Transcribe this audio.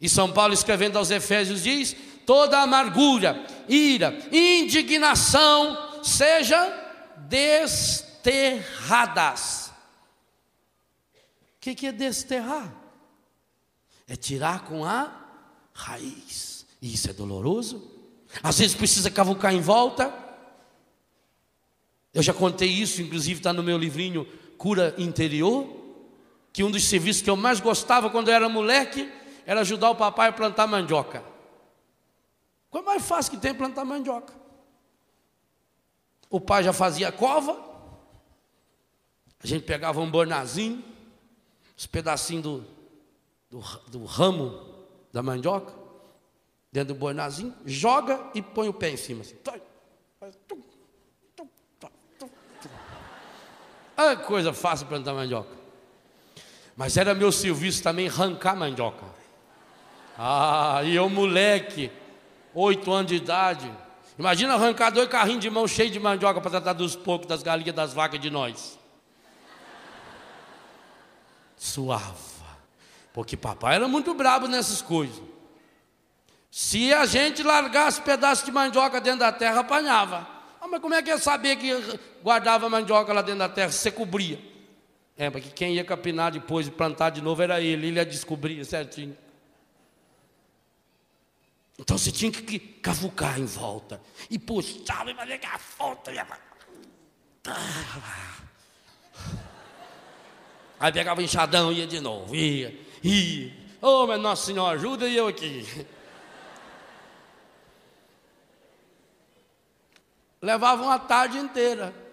E São Paulo, escrevendo aos Efésios, diz: toda amargura, ira, indignação sejam desterradas. O que, que é desterrar? É tirar com a raiz. Isso é doloroso. Às vezes precisa cavucar em volta. Eu já contei isso, inclusive está no meu livrinho Cura Interior, que um dos serviços que eu mais gostava quando eu era moleque era ajudar o papai a plantar mandioca. Coisa é mais fácil que tem é plantar mandioca. O pai já fazia cova, a gente pegava um bornazinho, os pedacinhos do, do, do ramo da mandioca, dentro do bornazinho, joga e põe o pé em cima. Assim. Ah, coisa fácil plantar mandioca. Mas era meu serviço também arrancar mandioca. Ah, e eu moleque, oito anos de idade. Imagina arrancar dois carrinhos de mão cheio de mandioca para tratar dos porcos, das galinhas, das vacas de nós. Suava. Porque papai era muito brabo nessas coisas. Se a gente largasse pedaço de mandioca dentro da terra, apanhava. Ah, mas como é que ia saber que guardava mandioca lá dentro da terra? Você cobria. É, porque quem ia capinar depois e plantar de novo era ele, ele ia descobrir certinho. Então você tinha que cavucar em volta. E puxava e fazer a foto. E... Ah. Aí pegava o enxadão e ia de novo. Ia, ia. oh, mas Nossa Senhora, ajuda e eu aqui. Levava uma tarde inteira.